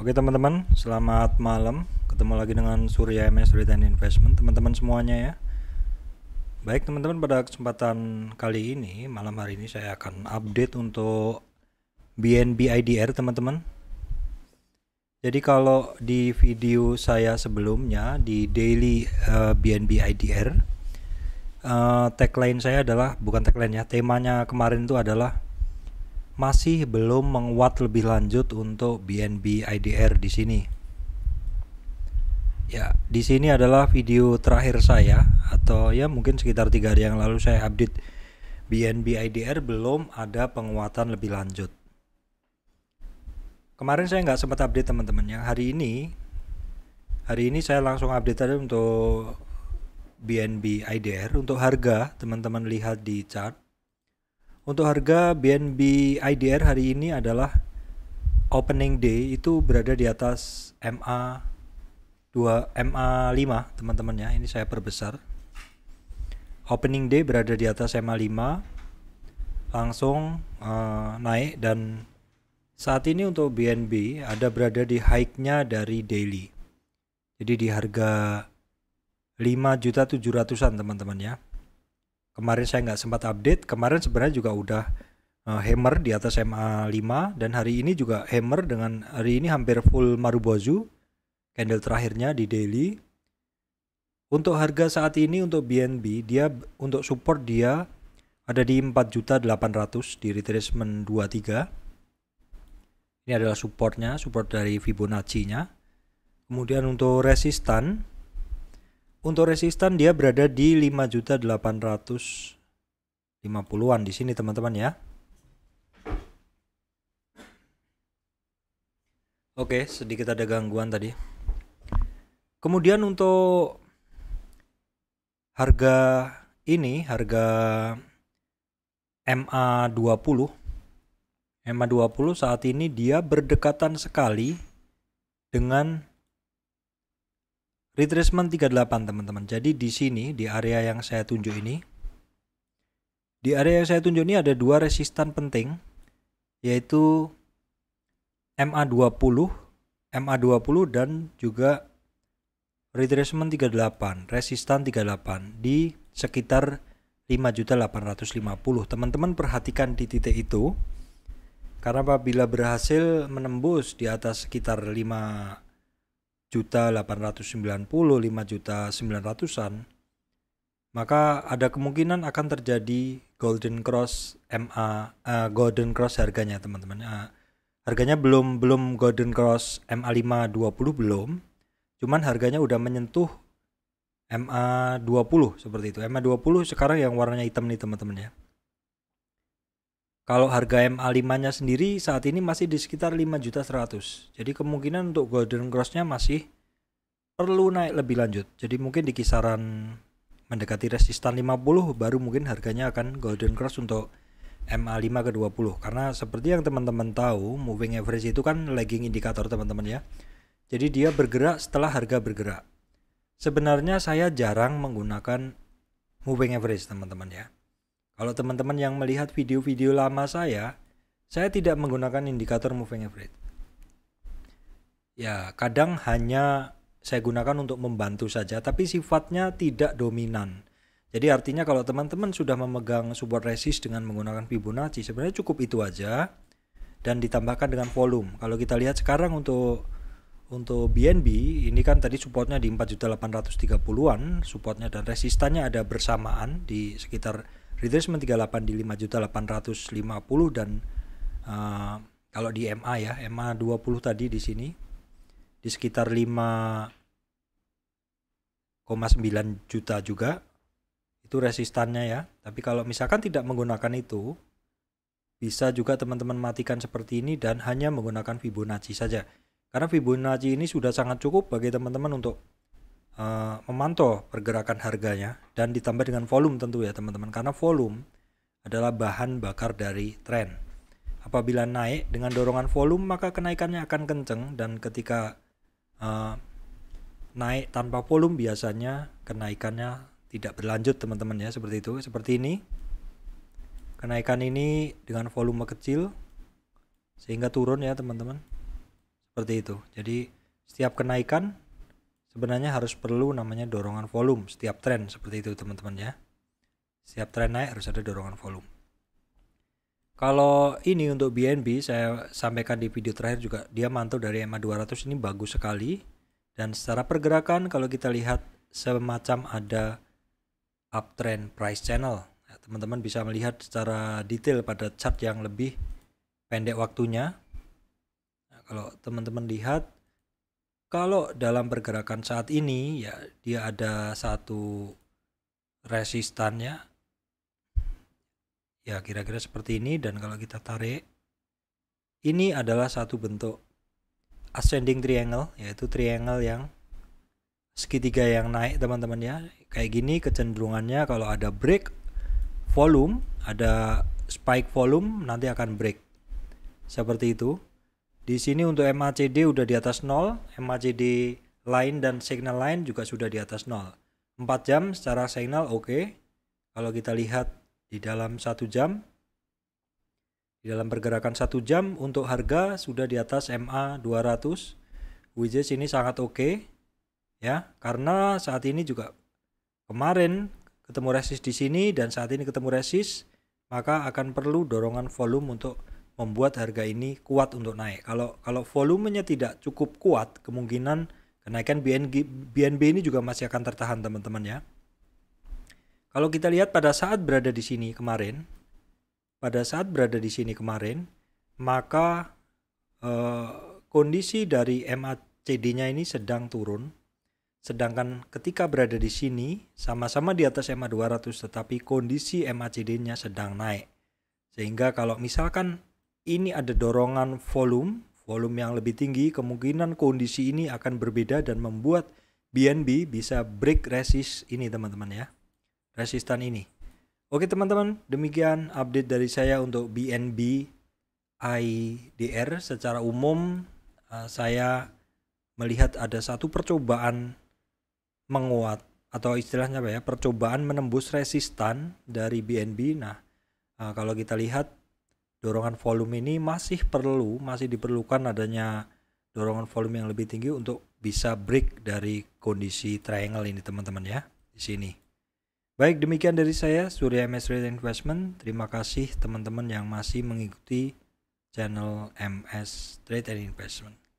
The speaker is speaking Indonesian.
Oke teman-teman, selamat malam. Ketemu lagi dengan Surya MS Return Investment, teman-teman semuanya ya. Baik teman-teman, pada kesempatan kali ini, malam hari ini saya akan update untuk BNB IDR teman-teman. Jadi kalau di video saya sebelumnya di daily uh, eh, BNB IDR, uh, eh, tagline saya adalah bukan tagline ya, temanya kemarin itu adalah masih belum menguat lebih lanjut untuk BNB IDR di sini. Ya, di sini adalah video terakhir saya atau ya mungkin sekitar tiga hari yang lalu saya update BNB IDR belum ada penguatan lebih lanjut. Kemarin saya nggak sempat update teman-teman. Yang hari ini, hari ini saya langsung update aja untuk BNB IDR untuk harga teman-teman lihat di chart untuk harga BNB IDR hari ini adalah opening day itu berada di atas MA 2 MA 5 teman-teman ya. Ini saya perbesar. Opening day berada di atas MA 5 langsung uh, naik dan saat ini untuk BNB ada berada di high nya dari daily. Jadi di harga juta 5.700-an teman-teman ya. Kemarin saya nggak sempat update. Kemarin sebenarnya juga udah uh, hammer di atas MA 5 dan hari ini juga hammer dengan hari ini hampir full Marubozu candle terakhirnya di daily. Untuk harga saat ini untuk BNB dia untuk support dia ada di 4.800 di retracement 23. Ini adalah supportnya, support dari Fibonacci-nya. Kemudian untuk resistan untuk resistan dia berada di 5.850-an di sini teman-teman ya. Oke, sedikit ada gangguan tadi. Kemudian untuk harga ini, harga MA20 MA20 saat ini dia berdekatan sekali dengan retracement 38 teman-teman. Jadi di sini di area yang saya tunjuk ini di area yang saya tunjuk ini ada dua resistan penting yaitu MA20, MA20 dan juga retracement 38, resistan 38 di sekitar 5.850. Teman-teman perhatikan di titik itu karena apabila berhasil menembus di atas sekitar 5 juta delapan ratus sembilan puluh lima juta sembilan ratusan maka ada kemungkinan akan terjadi golden cross MA uh, eh, golden cross harganya teman-teman. Uh, harganya belum belum golden cross ma lima dua puluh belum. Cuman harganya udah menyentuh ma dua puluh seperti itu. ma dua puluh sekarang yang warnanya hitam nih teman-teman ya. Kalau harga MA5-nya sendiri saat ini masih di sekitar 5 juta 100. Jadi kemungkinan untuk Golden Cross-nya masih perlu naik lebih lanjut. Jadi mungkin di kisaran mendekati resistan 50 baru mungkin harganya akan Golden Cross untuk MA5 ke 20 karena seperti yang teman-teman tahu moving average itu kan lagging indikator teman-teman ya. Jadi dia bergerak setelah harga bergerak. Sebenarnya saya jarang menggunakan moving average teman-teman ya kalau teman-teman yang melihat video-video lama saya, saya tidak menggunakan indikator moving average. Ya, kadang hanya saya gunakan untuk membantu saja, tapi sifatnya tidak dominan. Jadi artinya kalau teman-teman sudah memegang support resist dengan menggunakan Fibonacci, sebenarnya cukup itu aja dan ditambahkan dengan volume. Kalau kita lihat sekarang untuk untuk BNB ini kan tadi supportnya di 4.830-an, supportnya dan resistannya ada bersamaan di sekitar retracement 38 di 5.850 dan uh, kalau di MA ya, MA 20 tadi di sini di sekitar 5,9 juta juga itu resistannya ya. Tapi kalau misalkan tidak menggunakan itu bisa juga teman-teman matikan seperti ini dan hanya menggunakan Fibonacci saja. Karena Fibonacci ini sudah sangat cukup bagi teman-teman untuk Eh, memantau pergerakan harganya dan ditambah dengan volume tentu ya teman-teman karena volume adalah bahan bakar dari tren. Apabila naik dengan dorongan volume maka kenaikannya akan kenceng dan ketika uh, naik tanpa volume biasanya kenaikannya tidak berlanjut teman-teman ya seperti itu seperti ini kenaikan ini dengan volume kecil sehingga turun ya teman-teman seperti itu jadi setiap kenaikan sebenarnya harus perlu namanya dorongan volume setiap tren seperti itu teman-teman ya setiap tren naik harus ada dorongan volume kalau ini untuk BNB saya sampaikan di video terakhir juga dia mantul dari ma 200 ini bagus sekali dan secara pergerakan kalau kita lihat semacam ada uptrend price channel ya, teman-teman bisa melihat secara detail pada chart yang lebih pendek waktunya nah, kalau teman-teman lihat kalau dalam pergerakan saat ini ya dia ada satu resistannya ya kira-kira seperti ini dan kalau kita tarik ini adalah satu bentuk ascending triangle yaitu triangle yang segitiga yang naik teman-teman ya kayak gini kecenderungannya kalau ada break volume ada spike volume nanti akan break seperti itu di sini untuk MACD udah di atas 0, MACD line dan signal line juga sudah di atas 0. 4 jam secara signal oke. Okay. Kalau kita lihat di dalam 1 jam, di dalam pergerakan 1 jam untuk harga sudah di atas MA 200, which is ini sangat oke. Okay, ya, karena saat ini juga kemarin ketemu resist di sini dan saat ini ketemu resist, maka akan perlu dorongan volume untuk membuat harga ini kuat untuk naik. Kalau kalau volumenya tidak cukup kuat, kemungkinan kenaikan BNG, BNB ini juga masih akan tertahan teman-teman ya. Kalau kita lihat pada saat berada di sini kemarin, pada saat berada di sini kemarin, maka eh, kondisi dari MACD-nya ini sedang turun. Sedangkan ketika berada di sini, sama-sama di atas MA 200 tetapi kondisi MACD-nya sedang naik. Sehingga kalau misalkan ini ada dorongan volume, volume yang lebih tinggi, kemungkinan kondisi ini akan berbeda dan membuat BNB bisa break resist ini teman-teman ya. Resistan ini. Oke teman-teman, demikian update dari saya untuk BNB IDR secara umum eh, saya melihat ada satu percobaan menguat atau istilahnya apa ya percobaan menembus resistan dari BNB. Nah, eh, kalau kita lihat dorongan volume ini masih perlu, masih diperlukan adanya dorongan volume yang lebih tinggi untuk bisa break dari kondisi triangle ini teman-teman ya di sini. Baik demikian dari saya Surya MS Real Investment. Terima kasih teman-teman yang masih mengikuti channel MS Trade and Investment.